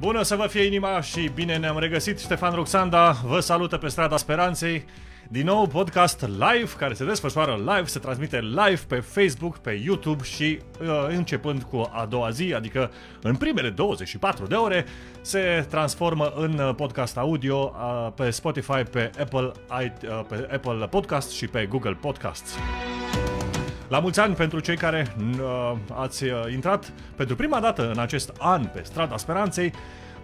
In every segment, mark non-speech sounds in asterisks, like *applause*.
Bună să vă fie inima și bine ne-am regăsit. Ștefan Roxanda vă salută pe strada Speranței. Din nou podcast live care se desfășoară live, se transmite live pe Facebook, pe YouTube și uh, începând cu a doua zi, adică în primele 24 de ore, se transformă în uh, podcast audio uh, pe Spotify, pe Apple, uh, pe Apple Podcast și pe Google Podcasts. La mulți ani pentru cei care uh, ați uh, intrat pentru prima dată în acest an pe strada speranței.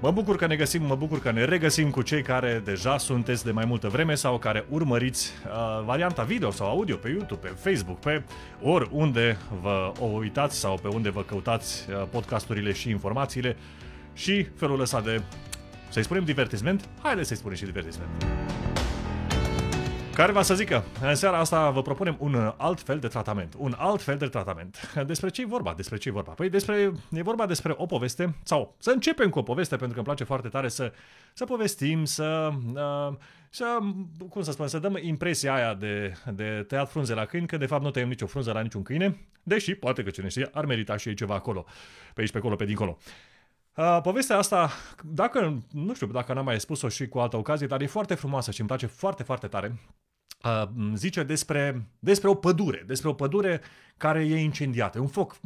Mă bucur că ne găsim, mă bucur că ne regăsim cu cei care deja sunteți de mai multă vreme sau care urmăriți uh, varianta video sau audio pe YouTube, pe Facebook, pe oriunde vă o uitați sau pe unde vă căutați uh, podcasturile și informațiile și felul ăsta de, să-i spunem divertisment, haideți să-i spunem și divertisment. Care va să zică, în seara asta vă propunem un alt fel de tratament. Un alt fel de tratament. Despre ce e vorba? Despre ce e vorba? Păi despre, e vorba despre o poveste, sau să începem cu o poveste, pentru că îmi place foarte tare să, să povestim, să, uh, să, cum să spun, să dăm impresia aia de, de tăiat frunze la câini, că de fapt nu tăiem nicio frunză la niciun câine, deși poate că cine știe ar merita și ei ceva acolo, pe aici, pe acolo, pe dincolo. Uh, povestea asta, dacă, nu știu dacă n-am mai spus-o și cu altă ocazie, dar e foarte frumoasă și îmi place foarte, foarte tare. Uh, zice despre, despre o pădure, despre o pădure care e incendiată. E un foc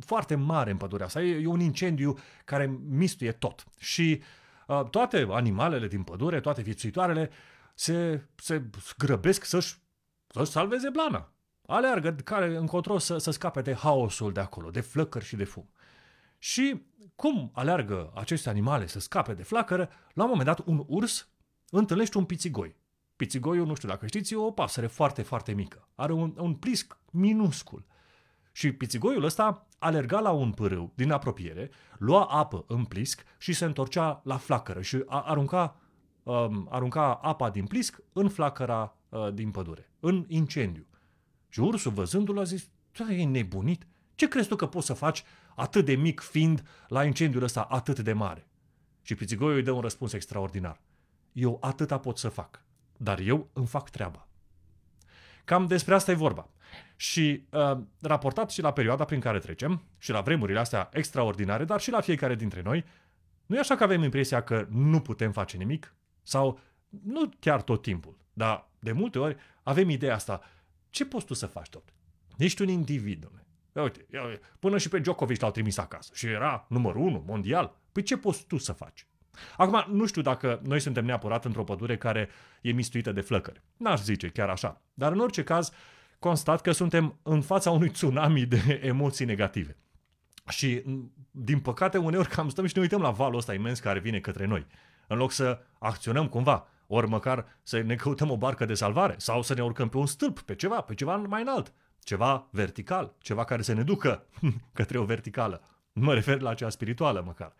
foarte mare în pădurea asta. E, un incendiu care mistuie tot. Și uh, toate animalele din pădure, toate viețuitoarele, se, se grăbesc să-și, să-și salveze blana. Aleargă care încotro să, să scape de haosul de acolo, de flăcări și de fum. Și cum aleargă aceste animale să scape de flacără, la un moment dat un urs întâlnește un pițigoi Pițigoiul, nu știu dacă știți, e o pasăre foarte, foarte mică. Are un, un plisc minuscul. Și pițigoiul ăsta alerga la un pârâu din apropiere, lua apă în plisc și se întorcea la flacără și a, arunca, um, arunca apa din plisc în flacăra uh, din pădure, în incendiu. Și ursul văzându-l a zis, da, e nebunit, ce crezi tu că poți să faci atât de mic fiind la incendiul ăsta atât de mare? Și pițigoiul îi dă un răspuns extraordinar. Eu atâta pot să fac. Dar eu îmi fac treaba. Cam despre asta e vorba. Și uh, raportat și la perioada prin care trecem, și la vremurile astea extraordinare, dar și la fiecare dintre noi, nu e așa că avem impresia că nu putem face nimic? Sau nu chiar tot timpul, dar de multe ori avem ideea asta. Ce poți tu să faci tot? Ești un individ, domne. Uite, până și pe Djokovic l-au trimis acasă și era numărul unu mondial. Păi ce poți tu să faci? Acum, nu știu dacă noi suntem neapărat într-o pădure care e mistuită de flăcări. N-aș zice chiar așa. Dar în orice caz, constat că suntem în fața unui tsunami de emoții negative. Și, din păcate, uneori cam stăm și ne uităm la valul ăsta imens care vine către noi. În loc să acționăm cumva, ori măcar să ne căutăm o barcă de salvare sau să ne urcăm pe un stâlp, pe ceva, pe ceva mai înalt, ceva vertical, ceva care să ne ducă *laughs* către o verticală. Mă refer la cea spirituală măcar.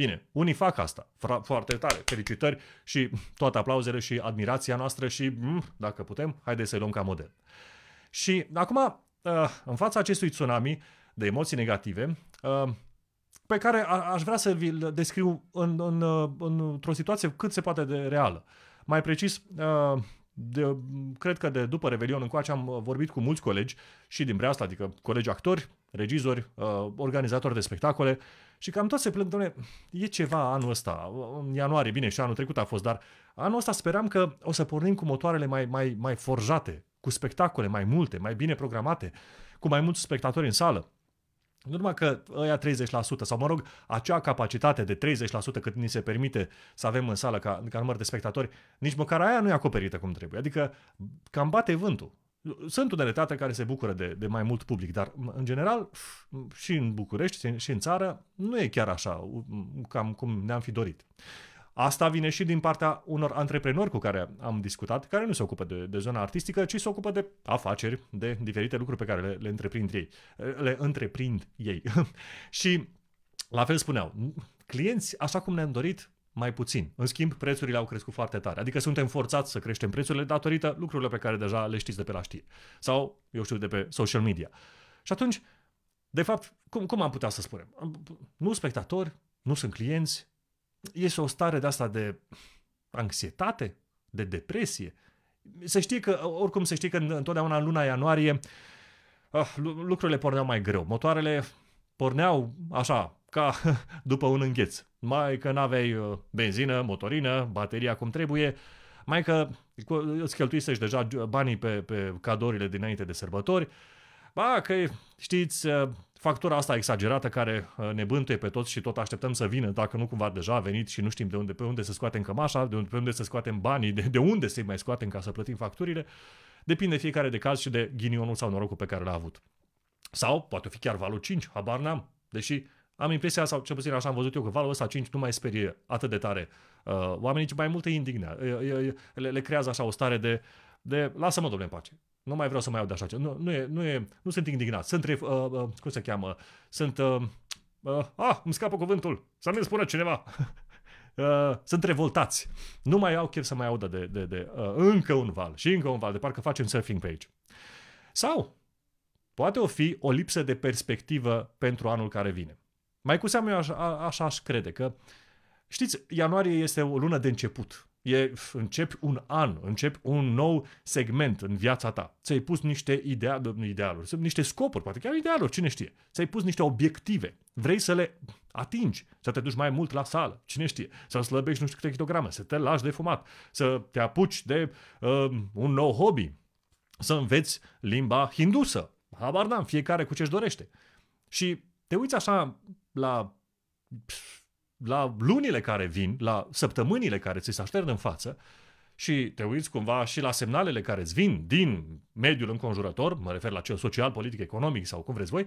Bine, unii fac asta, foarte tare, felicitări și toate aplauzele și admirația noastră și, mm, dacă putem, haideți să-i luăm ca model. Și acum, uh, în fața acestui tsunami de emoții negative, uh, pe care aș vrea să vi-l descriu în, în, uh, într-o situație cât se poate de reală. Mai precis, de, cred că de după Revelion încoace am vorbit cu mulți colegi și din Breasla, adică colegi actori, regizori, organizatori de spectacole, și cam toți se plâng, domnule, e ceva anul ăsta, în ianuarie, bine, și anul trecut a fost, dar anul ăsta speram că o să pornim cu motoarele mai, mai, mai forjate, cu spectacole mai multe, mai bine programate, cu mai mulți spectatori în sală. Nu numai că ăia 30% sau, mă rog, acea capacitate de 30% cât ni se permite să avem în sală ca, ca număr de spectatori, nici măcar aia nu e acoperită cum trebuie. Adică cam bate vântul. Sunt unele teatre care se bucură de, de mai mult public, dar în general și în București și în țară nu e chiar așa, cam cum ne-am fi dorit. Asta vine și din partea unor antreprenori cu care am discutat, care nu se ocupă de, de zona artistică, ci se ocupă de afaceri, de diferite lucruri pe care le, le întreprind ei. Le întreprind ei. *laughs* și la fel spuneau, clienți, așa cum ne-am dorit, mai puțin. În schimb, prețurile au crescut foarte tare. Adică suntem forțați să creștem prețurile datorită lucrurilor pe care deja le știți de pe la știri. Sau, eu știu, de pe social media. Și atunci, de fapt, cum, cum am putea să spunem? Nu spectatori, nu sunt clienți. Este o stare de asta de anxietate, de depresie. Se știe că, oricum se știe că întotdeauna în luna ianuarie ah, lucrurile porneau mai greu. Motoarele porneau așa, ca *laughs* după un îngheț. Mai că n-aveai uh, benzină, motorină, bateria cum trebuie, mai că îți cheltuisești deja banii pe, pe cadourile dinainte de sărbători, ba că știți, uh, factura asta exagerată care uh, ne bântuie pe toți și tot așteptăm să vină, dacă nu cumva deja a venit și nu știm de unde, pe unde să scoatem cămașa, de unde, pe unde să scoatem banii, de, de unde să-i mai scoatem ca să plătim facturile, depinde fiecare de caz și de ghinionul sau norocul pe care l-a avut. Sau poate fi chiar valul 5, habar n-am, deși am impresia, sau cel puțin așa am văzut eu, că valul ăsta 5 nu mai sperie atât de tare uh, oamenii, ci mai mult îi indignea. Le, le creează așa o stare de, de lasă-mă, domnule, în pace. Nu mai vreau să mai aud așa ceva. Nu, nu, e, nu, e, nu sunt indignat. Sunt, uh, uh, cum se cheamă? Sunt, uh, uh, ah, îmi scapă cuvântul. Să mi spună cineva. *laughs* Uh, sunt revoltați. Nu mai au chef să mai audă de, de, de uh, încă un val și încă un val, de parcă facem surfing pe aici. Sau poate o fi o lipsă de perspectivă pentru anul care vine. Mai cu seamă eu așa, a, așa aș crede că, știți, ianuarie este o lună de început. E, începi un an, începi un nou segment în viața ta. Ți-ai pus niște idea, idealuri, sunt niște scopuri, poate chiar idealuri, cine știe. Ți-ai pus niște obiective. Vrei să le atingi, să te duci mai mult la sală, cine știe. Să slăbești nu știu câte kilograme, să te lași de fumat, să te apuci de uh, un nou hobby, să înveți limba hindusă. Habar n-am, fiecare cu ce-și dorește. Și te uiți așa la, la lunile care vin, la săptămânile care ți se aștern în față și te uiți cumva și la semnalele care îți vin din mediul înconjurător, mă refer la cel social, politic, economic sau cum vreți voi,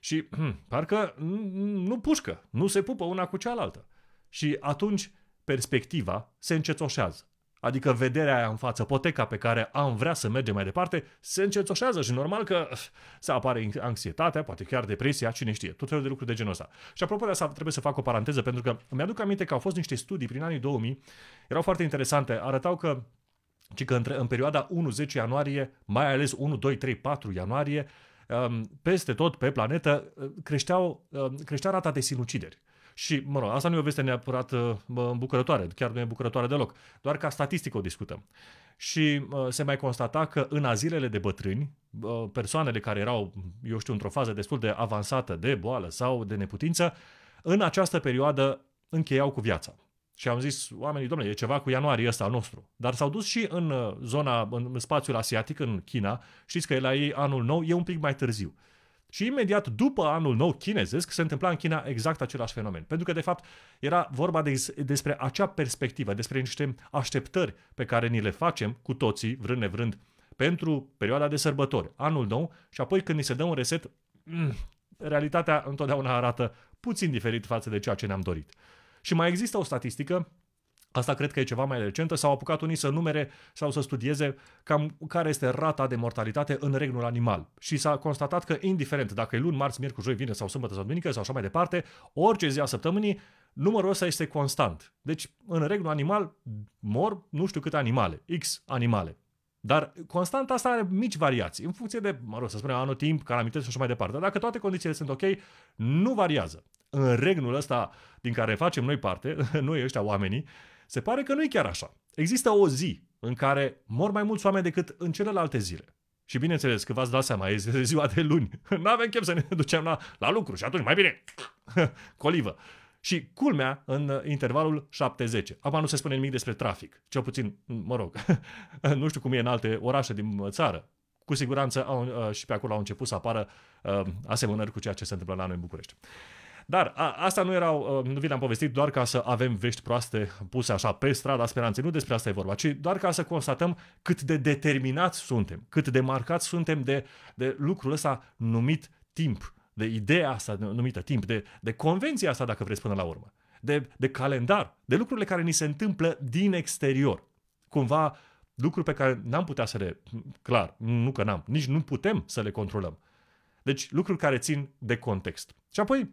și *clears throat* parcă nu pușcă, nu se pupă una cu cealaltă. Și atunci perspectiva se încețoșează adică vederea aia în față, poteca pe care am vrea să mergem mai departe, se încețoșează și normal că uh, se apare anxietatea, poate chiar depresia, cine știe, tot felul de lucruri de genul ăsta. Și apropo de asta trebuie să fac o paranteză, pentru că mi-aduc aminte că au fost niște studii prin anii 2000, erau foarte interesante, arătau că ci că între, în perioada 1-10 ianuarie, mai ales 1, 2, 3, 4 ianuarie, um, peste tot pe planetă uh, creșteau, uh, creștea rata de sinucideri. Și, mă rog, asta nu e o veste neapărat uh, mă, îmbucurătoare, chiar nu e bucurătoare deloc, doar ca statistică o discutăm. Și uh, se mai constata că în azilele de bătrâni, uh, persoanele care erau, eu știu, într-o fază destul de avansată de boală sau de neputință, în această perioadă încheiau cu viața. Și am zis, oamenii, domnule, e ceva cu ianuarie ăsta al nostru. Dar s-au dus și în zona, în spațiul asiatic, în China. Știți că la ei anul nou e un pic mai târziu. Și imediat după anul nou chinezesc se întâmpla în China exact același fenomen. Pentru că, de fapt, era vorba de, despre acea perspectivă, despre niște așteptări pe care ni le facem cu toții, vrând nevrând, pentru perioada de sărbători, anul nou, și apoi când ni se dă un reset, mm, realitatea întotdeauna arată puțin diferit față de ceea ce ne-am dorit. Și mai există o statistică Asta cred că e ceva mai recentă. S-au apucat unii să numere sau să studieze cam care este rata de mortalitate în regnul animal. Și s-a constatat că, indiferent dacă e luni, marți, miercuri, joi, vine sau sâmbătă sau duminică sau așa mai departe, orice zi a săptămânii, numărul ăsta este constant. Deci, în regnul animal mor nu știu câte animale, X animale. Dar constant asta are mici variații, în funcție de, mă rog, să spunem, anul timp, calamități și așa mai departe. Dacă toate condițiile sunt ok, nu variază. În regnul ăsta din care facem noi parte, *laughs* noi ăștia oamenii, uh, se pare că nu e chiar așa. Există o zi în care mor mai mulți oameni decât în celelalte zile. Și bineînțeles că v-ați dat seama, este *laughs* ziua de luni. *laughs* Nu avem chef să ne *laughs* ducem la, la lucru și atunci mai bine colivă. Și culmea în intervalul 70. Acum nu se spune nimic despre trafic. Cel puțin, mă rog, nu știu cum e în alte orașe din țară. Cu siguranță au, uh, și pe acolo au început să apară uh, asemănări cu ceea ce se întâmplă la noi în București. Dar a, asta nu erau, uh, nu vi le-am povestit doar ca să avem vești proaste puse așa pe strada speranței, nu despre asta e vorba, ci doar ca să constatăm cât de determinați suntem, cât de marcați suntem de, de lucrul ăsta numit timp, de ideea asta numită timp, de, de convenția asta, dacă vreți, până la urmă, de, de calendar, de lucrurile care ni se întâmplă din exterior. Cumva lucruri pe care n-am putea să le, clar, nu că n-am, nici nu putem să le controlăm. Deci lucruri care țin de context. Și apoi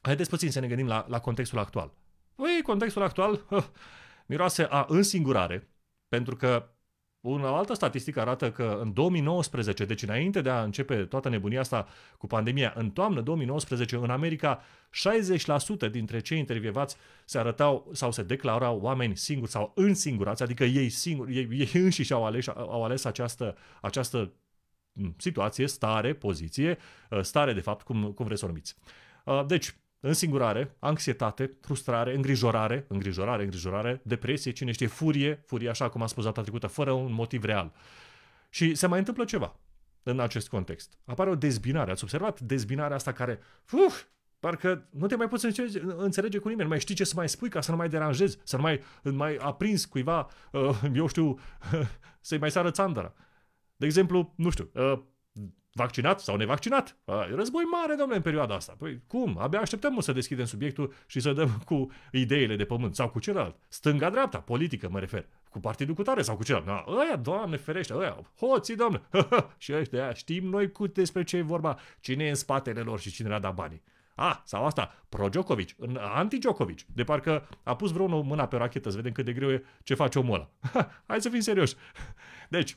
Haideți puțin să ne gândim la, la contextul actual. Păi, contextul actual hă, miroase a însingurare, pentru că una altă statistică arată că în 2019, deci înainte de a începe toată nebunia asta cu pandemia, în toamnă 2019, în America, 60% dintre cei intervievați se arătau sau se declarau oameni singuri sau însingurați, adică ei singuri, ei, ei înșiși au ales, au ales această, această situație, stare, poziție, ă, stare de fapt, cum, cum vreți să o numiți. Ă, deci, însingurare, anxietate, frustrare, îngrijorare, îngrijorare, îngrijorare, depresie, cine știe, furie, furie, așa cum am spus data trecută, fără un motiv real. Și se mai întâmplă ceva în acest context. Apare o dezbinare. Ați observat dezbinarea asta care, uf, parcă nu te mai poți înțelege, înțelege cu nimeni, nu mai știi ce să mai spui ca să nu mai deranjezi, să nu mai, mai aprins cuiva, uh, eu știu, *laughs* să-i mai sară țandăra. De exemplu, nu știu, uh, Vaccinat sau nevaccinat? Război mare, domnule, în perioada asta. Păi cum? Abia așteptăm să deschidem subiectul și să dăm cu ideile de pământ sau cu celălalt. Stânga-dreapta, politică mă refer. Cu partidul cu tare sau cu celălalt. Na, doamne, ferește, aia, hoții, domnule. *laughs* și ăștia, știm noi cu despre ce e vorba, cine e în spatele lor și cine le-a dat banii. A, sau asta, pro-Djokovic, anti-Djokovic. De parcă a pus vreunul mâna pe rachetă să vedem cât de greu e ce face omul ăla. *laughs* Hai să fim serioși. Deci,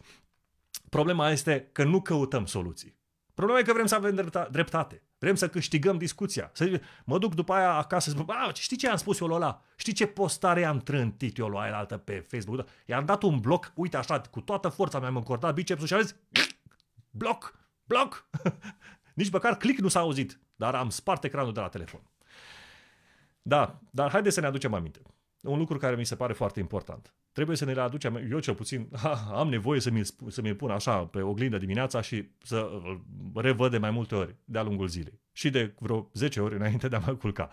Problema este că nu căutăm soluții. Problema e că vrem să avem dreptate. Vrem să câștigăm discuția. Să mă duc după aia acasă și spun, știi ce am spus eu la? Știi ce postare am trântit eu la altă pe Facebook? I-am dat un bloc, uite așa, cu toată forța mi-am încordat bicepsul și am zis, bloc, bloc. *laughs* Nici măcar click nu s-a auzit, dar am spart ecranul de la telefon. Da, dar haideți să ne aducem aminte. Un lucru care mi se pare foarte important trebuie să ne le aducem, eu cel puțin *laughs* ha, am nevoie să mi-l, să mi-l pun așa pe oglindă dimineața și să revăd de mai multe ori de-a lungul zilei și de vreo 10 ori înainte de a mă culca.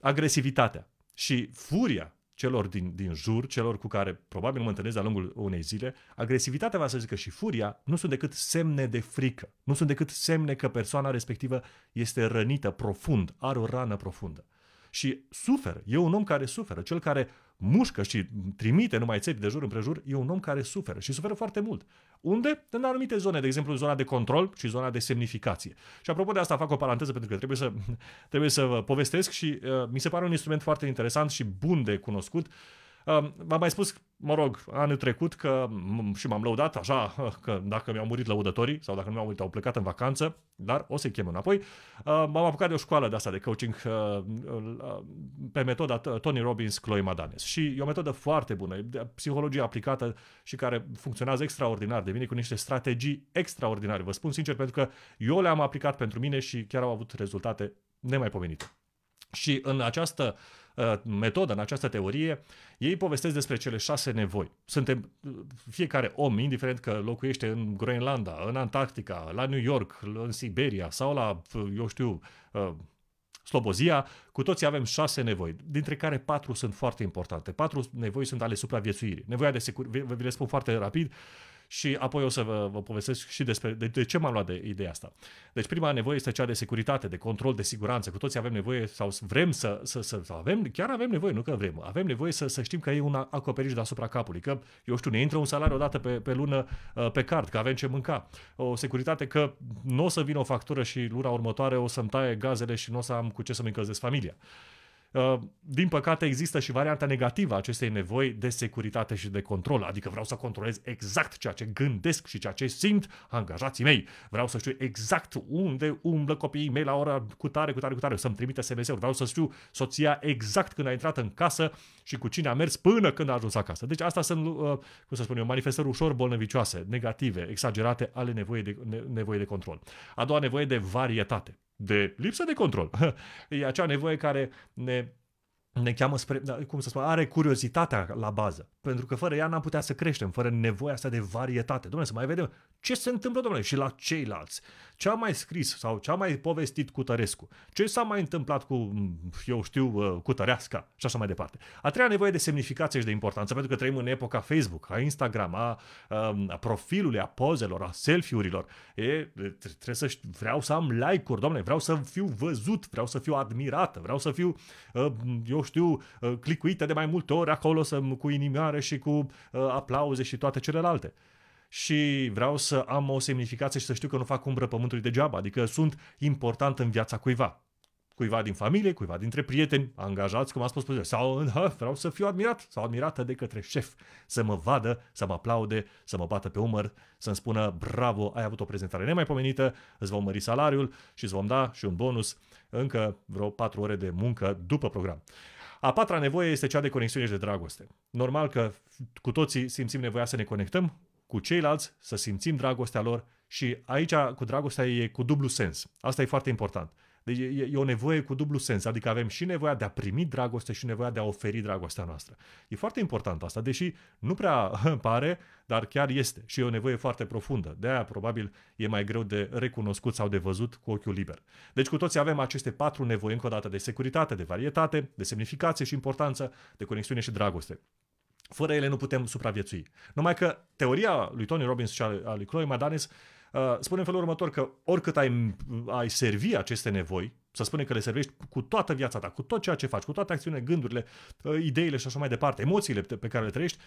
Agresivitatea și furia celor din, din jur, celor cu care probabil mă întâlnesc de-a lungul unei zile, agresivitatea, va să zic că și furia nu sunt decât semne de frică, nu sunt decât semne că persoana respectivă este rănită profund, are o rană profundă. Și suferă, e un om care suferă, cel care mușcă și trimite numai țepi de jur împrejur, e un om care suferă și suferă foarte mult. Unde? În anumite zone, de exemplu zona de control și zona de semnificație. Și apropo de asta fac o paranteză pentru că trebuie să, *laughs* trebuie să vă povestesc și uh, mi se pare un instrument foarte interesant și bun de cunoscut. Uh, v am mai spus, mă rog, anul trecut că și m-am lăudat așa că dacă mi-au murit lăudătorii sau dacă nu mi-au murit au plecat în vacanță, dar o să-i chem înapoi. M-am apucat de o școală de asta de coaching uh, uh, pe metoda Tony Robbins, Chloe Madanes și e o metodă foarte bună, de psihologie aplicată și care funcționează extraordinar de bine cu niște strategii extraordinare. Vă spun sincer pentru că eu le-am aplicat pentru mine și chiar au avut rezultate nemaipomenite. Și în această uh, Uh, metodă, în această teorie, ei povestesc despre cele șase nevoi. Suntem uh, fiecare om, indiferent că locuiește în Groenlanda, în Antarctica, la New York, în Siberia sau la, uh, eu știu, Slobozia, cu toții avem șase nevoi, dintre care patru sunt foarte importante. Patru nevoi sunt ale supraviețuirii. Nevoia de securitate, vi le spun foarte rapid, uh, și apoi o să vă, vă povestesc și despre de, de ce m-am luat de ideea asta. Deci prima nevoie este cea de securitate, de control, de siguranță. Cu toții avem nevoie sau vrem să, să, să avem, chiar avem nevoie, nu că vrem, avem nevoie să, să știm că e un acoperiș deasupra capului, că, eu știu, ne intră un salariu odată pe, pe lună uh, pe card, că avem ce mânca. O securitate că nu o să vină o factură și luna următoare o să-mi taie gazele și nu o să am cu ce să-mi încălzesc familia. Uh, Uh, din păcate există și varianta negativă a acestei nevoi de securitate și de control, adică vreau să controlez exact ceea ce gândesc și ceea ce simt angajații mei. Vreau să știu exact unde umblă copiii mei la ora cu tare, cu tare, cu tare, să-mi trimite SMS-uri, vreau să știu soția exact când a intrat în casă și cu cine a mers până când a ajuns acasă. Deci asta sunt, uh, cum să spun eu, manifestări ușor bolnăvicioase, negative, exagerate ale nevoii de, nevoie de control. A doua nevoie de varietate de lipsă de control. *laughs* E acea nevoie care ne ne cheamă spre, da, cum să spun, are curiozitatea la bază. Pentru că fără ea n-am putea să creștem, fără nevoia asta de varietate. Domnule, să mai vedem ce se întâmplă, domnule, și la ceilalți. Ce a mai scris sau ce a mai povestit cu Tărescu? Ce s-a mai întâmplat cu, eu știu, uh, cu Tăreasca și așa mai departe. A treia nevoie de semnificație și de importanță, pentru că trăim în epoca Facebook, a Instagram, a, um, a profilului, a pozelor, a selfie-urilor. E, trebuie să știu, vreau să am like-uri, domnule, vreau să fiu văzut, vreau să fiu admirat, vreau să fiu, uh, eu știu, uh, clicuită de mai multe ori acolo să, cu inimioare și cu uh, aplauze și toate celelalte și vreau să am o semnificație și să știu că nu fac umbră pământului degeaba, adică sunt important în viața cuiva. Cuiva din familie, cuiva dintre prieteni, angajați, cum am spus, sau vreau să fiu admirat sau admirată de către șef, să mă vadă, să mă aplaude, să mă bată pe umăr, să-mi spună bravo, ai avut o prezentare nemaipomenită, îți vom mări salariul și îți vom da și un bonus încă vreo 4 ore de muncă după program. A patra nevoie este cea de conexiune și de dragoste. Normal că cu toții simțim nevoia să ne conectăm cu ceilalți, să simțim dragostea lor și aici cu dragostea e cu dublu sens. Asta e foarte important. Deci e, e o nevoie cu dublu sens, adică avem și nevoia de a primi dragoste și nevoia de a oferi dragostea noastră. E foarte important asta, deși nu prea *laughs* pare, dar chiar este și e o nevoie foarte profundă. De aia probabil e mai greu de recunoscut sau de văzut cu ochiul liber. Deci cu toți avem aceste patru nevoi încă o dată de securitate, de varietate, de semnificație și importanță, de conexiune și dragoste. Fără ele nu putem supraviețui. Numai că teoria lui Tony Robbins și a lui Chloe Madanes Uh, spune în felul următor că oricât ai, ai servi aceste nevoi, să spune că le servești cu toată viața ta, cu tot ceea ce faci, cu toate acțiunile, gândurile, uh, ideile și așa mai departe, emoțiile pe care le trăiești,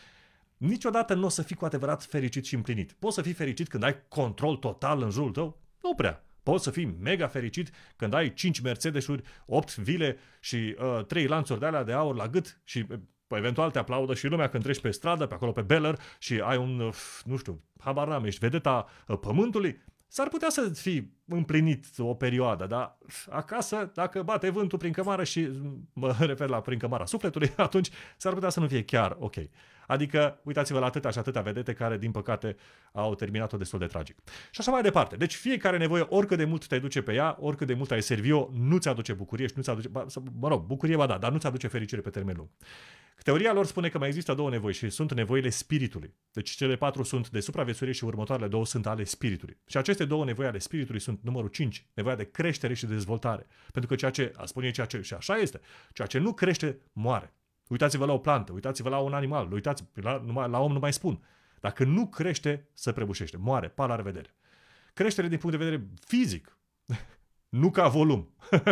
niciodată nu o să fii cu adevărat fericit și împlinit. Poți să fii fericit când ai control total în jurul tău? Nu prea. Poți să fii mega fericit când ai 5 mercedes 8 vile și uh, 3 lanțuri de alea de aur la gât și uh, Păi eventual te aplaudă și lumea când treci pe stradă, pe acolo pe Beller și ai un, uh, nu știu, habar n-am, ești vedeta uh, pământului, s-ar putea să fi împlinit o perioadă, dar uh, acasă, dacă bate vântul prin cămară și mă *laughs* refer la prin cămara sufletului, *laughs* atunci s-ar putea să nu fie chiar ok. Adică, uitați-vă la atâtea și atâtea vedete care, din păcate, au terminat-o destul de tragic. Și așa mai departe. Deci fiecare nevoie, oricât de mult te duce pe ea, oricât de mult ai servi-o, nu ți aduce bucurie și nu ți aduce, mă rog, bucurie, ba da, dar nu ți aduce fericire pe termen lung. Teoria lor spune că mai există două nevoi și sunt nevoile spiritului. Deci cele patru sunt de supraviețuire și următoarele două sunt ale spiritului. Și aceste două nevoi ale spiritului sunt numărul 5, nevoia de creștere și de dezvoltare. Pentru că ceea ce, a spune ceea ce, și așa este, ceea ce nu crește, moare. Uitați-vă la o plantă, uitați-vă la un animal, uitați la, numai, la om nu mai spun. Dacă nu crește, se prăbușește, moare, pa la revedere. Creștere din punct de vedere fizic, *laughs* nu ca volum. *laughs*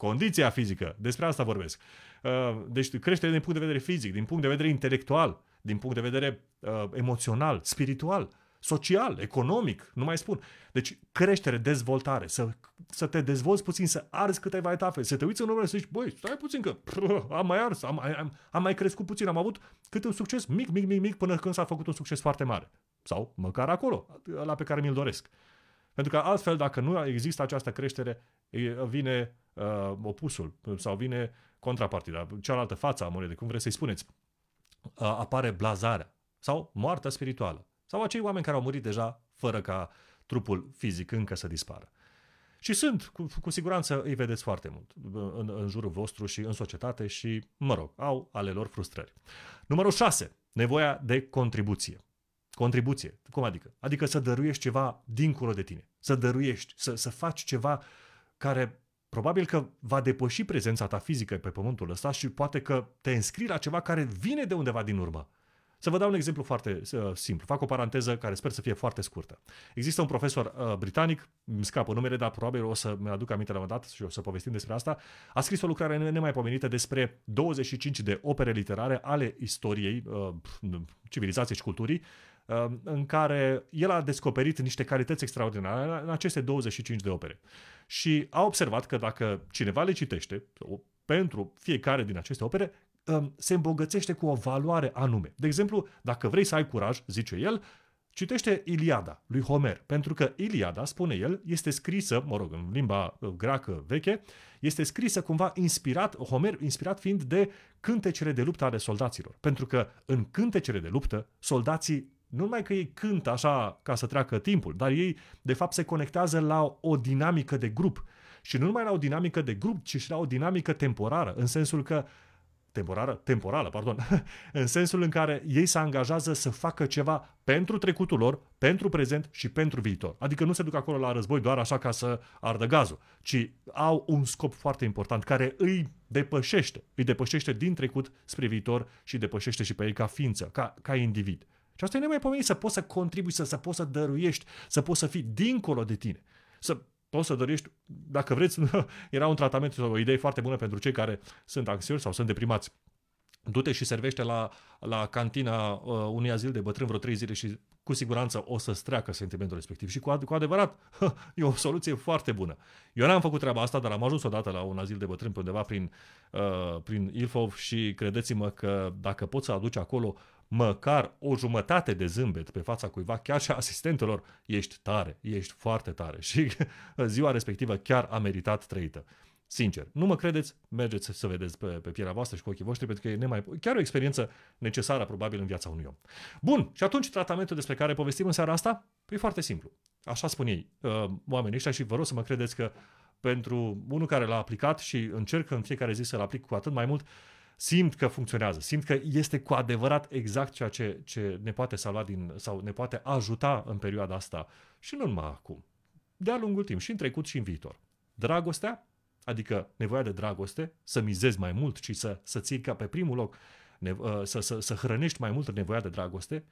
Condiția fizică, despre asta vorbesc. Uh, deci creștere din punct de vedere fizic, din punct de vedere intelectual, din punct de vedere uh, emoțional, spiritual, social, economic, nu mai spun. Deci creștere, dezvoltare, să, să te dezvolți puțin, să arzi câteva etape, să te uiți în urmă și să zici, băi, stai puțin că pră, am mai ars, am, am, am mai crescut puțin, am avut cât un succes mic, mic, mic, mic, până când s-a făcut un succes foarte mare. Sau măcar acolo, la pe care mi-l doresc. Pentru că altfel, dacă nu există această creștere, vine uh, opusul sau vine contrapartida, cealaltă față a monedei, cum vreți să-i spuneți, uh, apare blazarea sau moartea spirituală sau acei oameni care au murit deja fără ca trupul fizic încă să dispară. Și sunt, cu, cu siguranță îi vedeți foarte mult uh, în, în jurul vostru și în societate și, mă rog, au ale lor frustrări. Numărul 6. Nevoia de contribuție. Contribuție. Cum adică? Adică să dăruiești ceva dincolo de tine. Să dăruiești, să, să faci ceva uh, care probabil că va depăși prezența ta fizică pe pământul ăsta și poate că te înscrii la ceva care vine de undeva din urmă. Să vă dau un exemplu foarte uh, simplu. Fac o paranteză care sper să fie foarte scurtă. Există un profesor uh, britanic, îmi scapă numele, dar probabil o să mi-aduc aminte la un dat și o să povestim despre asta. A scris o lucrare nemaipomenită despre 25 de opere literare ale istoriei uh, civilizației și culturii Um, în care el a descoperit niște calități extraordinare în aceste 25 de opere. Și a observat că dacă cineva le citește, pentru fiecare din aceste opere, um, se îmbogățește cu o valoare anume. De exemplu, dacă vrei să ai curaj, zice el, Citește Iliada lui Homer, pentru că Iliada, spune el, este scrisă, mă rog, în limba uh, greacă veche, este scrisă cumva inspirat, Homer inspirat fiind de cântecele de luptă ale soldaților. Pentru că în cântecele de luptă, soldații nu numai că ei cântă așa ca să treacă timpul, dar ei de fapt se conectează la o dinamică de grup. Și nu numai la o dinamică de grup, ci și la o dinamică temporară, în sensul că temporară, temporală, pardon, *laughs* în sensul în care ei se angajează să facă ceva pentru trecutul lor, pentru prezent și pentru viitor. Adică nu se duc acolo la război doar așa ca să ardă gazul, ci au un scop foarte important care îi depășește, îi depășește din trecut spre viitor și depășește și pe ei ca ființă, ca, ca individ. Și asta e nemaipomenit să poți să contribui, să, să poți să dăruiești, să poți să fii dincolo de tine. Să poți să dăruiești, dacă vreți, *laughs* era un tratament, o idee foarte bună pentru cei care sunt anxioși sau sunt deprimați. Du-te și servește la, la cantina uh, unui azil de bătrân vreo trei zile și cu siguranță o să streacă sentimentul respectiv. Și cu, ad- cu adevărat, *laughs* e o soluție foarte bună. Eu n-am făcut treaba asta, dar am ajuns odată la un azil de bătrân pe undeva prin, uh, prin Ilfov și credeți-mă că dacă poți să aduci acolo măcar o jumătate de zâmbet pe fața cuiva, chiar și a asistentelor, ești tare, ești foarte tare *laughs* și ziua respectivă chiar a meritat trăită. Sincer, nu mă credeți, mergeți să vedeți pe, pe pielea voastră și cu ochii voștri, pentru că e nemai, chiar o experiență necesară, probabil, în viața unui om. Bun, și atunci tratamentul despre care povestim în seara asta? Păi foarte simplu. Așa spun ei, uh, oamenii ăștia, și vă rog să mă credeți că pentru unul care l-a aplicat și încerc în fiecare zi să-l aplic cu atât mai mult, simt că funcționează, simt că este cu adevărat exact ceea ce, ce ne poate salva din, sau ne poate ajuta în perioada asta și nu numai acum, de-a lungul timp, și în trecut și în viitor. Dragostea, adică nevoia de dragoste, să mizezi mai mult și să, să ții ca pe primul loc, ne, uh, să, să, să hrănești mai mult nevoia de dragoste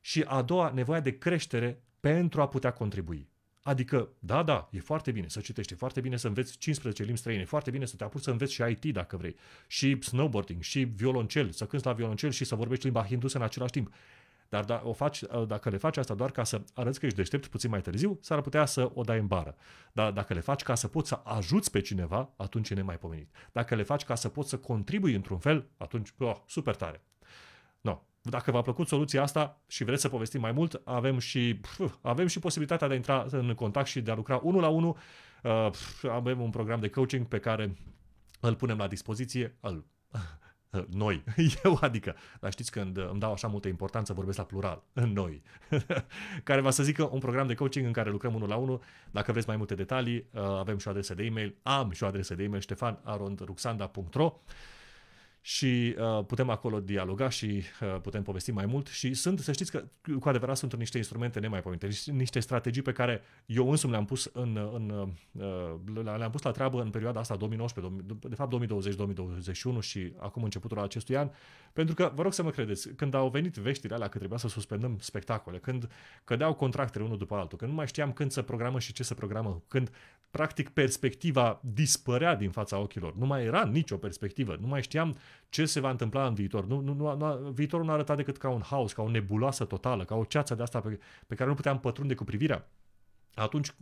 și a doua, nevoia de creștere pentru a putea contribui. Adică, da, da, e foarte bine să citești, e foarte bine să înveți 15 limbi străine, e foarte bine să te apuci să înveți și IT dacă vrei, și snowboarding, și violoncel, să cânți la violoncel și să vorbești limba hindusă în același timp. Dar da, o faci, uh, dacă le faci asta doar ca să arăți că ești deștept puțin mai târziu, s-ar putea să o dai în bară. Dar dacă le faci ca să poți să ajuți pe cineva, atunci e nemaipomenit. Dacă le faci ca să poți să contribui într-un fel, atunci, oh, super tare. No, dacă v-a plăcut soluția asta și vreți să povestim mai mult, avem și, pf, avem și posibilitatea de a intra în contact și de a lucra unul la unul. Uh, avem un program de coaching pe care îl punem la dispoziție, îl, *laughs* noi, *laughs* eu adică, dar știți când îmi dau așa multă importanță, vorbesc la plural, noi, *laughs* care va să zică un program de coaching în care lucrăm unul la unul. Dacă vreți mai multe detalii, uh, avem și o adresă de e-mail, am și o adresă de e-mail ștefanarondruxanda.ro și uh, putem acolo dialoga și uh, putem povesti mai mult și sunt, să știți că cu adevărat sunt niște instrumente nemaipomenite, niște strategii pe care eu însumi le-am pus, în, în, uh, le-am pus la treabă în perioada asta 2019, de fapt 2020-2021 și acum începutul acestui an, pentru că, vă rog să mă credeți, când au venit veștile alea că trebuia să suspendăm spectacole, când cădeau contractele unul după altul, când nu mai știam când să programă și ce să programăm când practic perspectiva dispărea din fața ochilor, nu mai era nicio perspectivă, nu mai știam ce se va întâmpla în viitor. Nu, nu, nu, viitorul nu arăta decât ca un haos, ca o nebuloasă totală, ca o ceață de asta pe, pe care nu puteam pătrunde cu privirea. Atunci,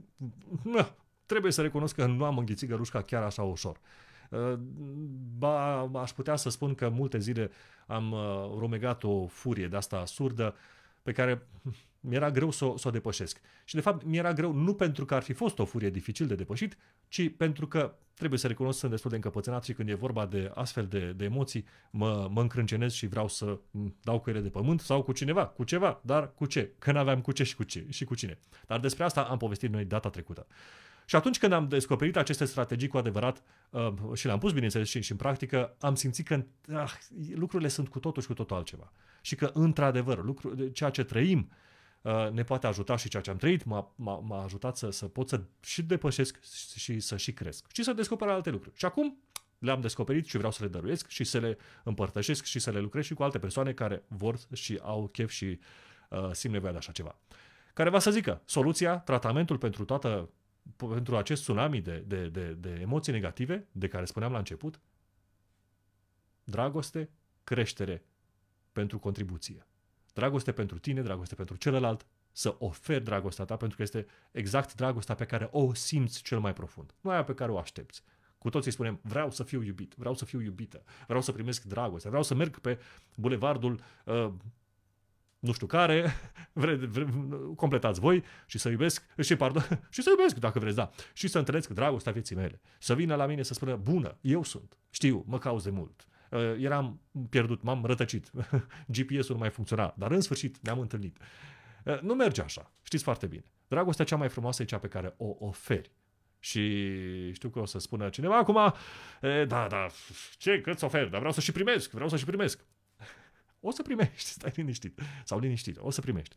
trebuie să recunosc că nu am înghițit gărușca chiar așa ușor. Uh, ba, aș putea să spun că multe zile am uh, romegat o furie de asta surdă pe care mi-era greu să, să o depășesc. Și de fapt mi-era greu nu pentru că ar fi fost o furie dificil de depășit, ci pentru că trebuie să recunosc sunt destul de încăpățânat și când e vorba de astfel de, de emoții mă, mă încrâncenez și vreau să dau cu ele de pământ sau cu cineva, cu ceva, dar cu ce? Că n-aveam cu ce și cu, ce, și cu cine. Dar despre asta am povestit noi data trecută. Și atunci când am descoperit aceste strategii cu adevărat uh, și le-am pus, bineînțeles, și, și în practică, am simțit că ah, lucrurile sunt cu totul și cu totul altceva. Și că, într-adevăr, lucru, ceea ce trăim Uh, ne poate ajuta și ceea ce am trăit m-a, m-a, m-a ajutat să, să pot să și depășesc și să și cresc și să descoper alte lucruri. Și acum le-am descoperit și vreau să le dăruiesc și să le împărtășesc și să le lucrez și cu alte persoane care vor și au chef și uh, simt nevoia de așa ceva. Care va să zică, soluția, tratamentul pentru toată pentru acest tsunami de, de, de, de emoții negative, de care spuneam la început, dragoste, creștere pentru contribuție dragoste pentru tine, dragoste pentru celălalt, să oferi dragostea ta pentru că este exact dragostea pe care o simți cel mai profund, nu aia pe care o aștepți. Cu toții spunem, vreau să fiu iubit, vreau să fiu iubită, vreau să primesc dragoste, vreau să merg pe bulevardul uh, nu știu care, *laughs* vre, vre, completați voi și să iubesc, și pardon, *laughs* și să iubesc dacă vreți, da, și să întâlnesc dragostea vieții mele. Să vină la mine să spună, bună, eu sunt, știu, mă cauze mult, Eh, eram pierdut, m-am rătăcit, GPS-ul *laughs* nu mai funcționa, dar în sfârșit ne-am întâlnit. Eh, nu merge așa, știți foarte bine. Dragostea cea mai frumoasă e cea pe care o oferi. Și știu că o să spună cineva acum, e, eh, da, da, ce, cât să ofer, dar vreau să și primesc, vreau să și primesc. *laughs* O să primești, *laughs* stai liniștit, sau liniștit, o să primești.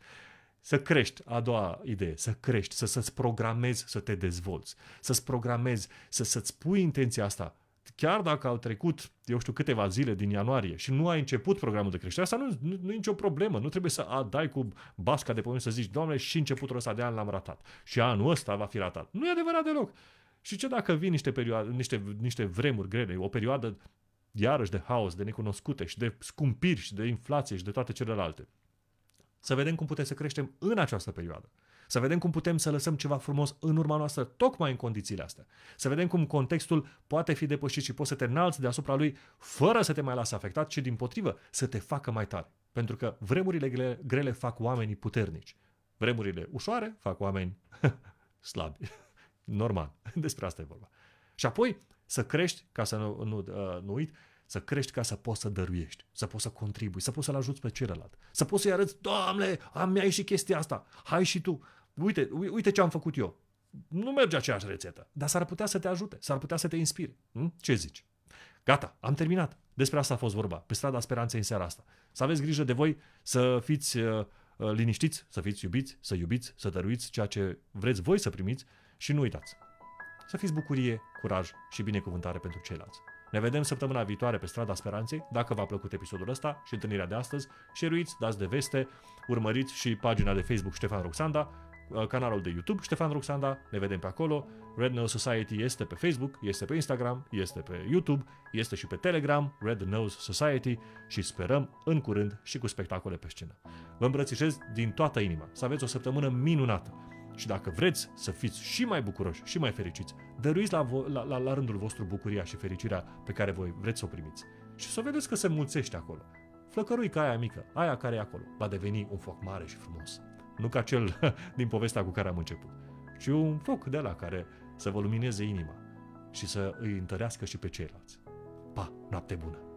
Să crești, a doua idee, să crești, să, să-ți programezi să te dezvolți, să-ți programezi, să, să-ți pui intenția asta chiar dacă au trecut, eu știu, câteva zile din ianuarie și nu ai început programul de creștere, asta nu, nu, nu e nicio problemă. Nu trebuie să dai cu basca de pământ să zici, Doamne, și începutul ăsta de an l-am ratat. Și anul ăsta va fi ratat. Nu e adevărat deloc. Și ce dacă vin niște, perioade, niște, niște vremuri grele, o perioadă iarăși de haos, de necunoscute și de scumpiri și de inflație și de toate celelalte. Să vedem cum putem să creștem în această perioadă. Să vedem cum putem să lăsăm ceva frumos în urma noastră, tocmai în condițiile astea. Să vedem cum contextul poate fi depășit și poți să te înalți deasupra lui fără să te mai lasă afectat, ci din potrivă să te facă mai tare. Pentru că vremurile grele, grele fac oamenii puternici. Vremurile ușoare fac oameni *laughs* slabi. *laughs* Normal. *laughs* Despre asta e vorba. Și apoi să crești, ca să nu, nu, uh, nu uit, să crești ca să poți să dăruiești, să poți să contribui, să poți să-l ajuți pe celălalt, să poți să-i arăți, Doamne, am mi-a ieșit chestia asta, hai și tu, Uite, uite ce am făcut eu. Nu merge aceeași rețetă, dar s-ar putea să te ajute, s-ar putea să te inspire. Ce zici? Gata, am terminat. Despre asta a fost vorba, pe strada speranței în seara asta. Să aveți grijă de voi, să fiți uh, uh liniștiți, să fiți iubiți, să iubiți, să dăruiți ceea ce vreți voi să primiți și nu uitați. Să fiți bucurie, curaj și binecuvântare pentru ceilalți. Ne vedem săptămâna viitoare pe Strada Speranței. Dacă v-a plăcut episodul ăsta și întâlnirea de astăzi, șeruiți, dați de veste, urmăriți și pagina de Facebook Ștefan Roxanda Uh, canalul de YouTube Ștefan Roxanda, ne vedem pe acolo. Red Nose Society este pe Facebook, este pe Instagram, este pe YouTube, este și pe Telegram, Red Nose Society și sperăm în curând și cu spectacole pe scenă. Vă îmbrățișez din toată inima, să aveți o săptămână minunată și dacă vreți să fiți și mai bucuroși și mai fericiți, dăruiți la, vo- la, la, la rândul vostru bucuria și fericirea pe care voi vreți să o primiți. Și să vedeți că se mulțește acolo. Flăcărui ca aia mică, aia care e acolo, va deveni un foc mare și frumos. Nu ca cel *laughs* din povestea cu care am început, ci un foc de la care să vă lumineze inima și să îi întărească și pe ceilalți. Pa, noapte bună!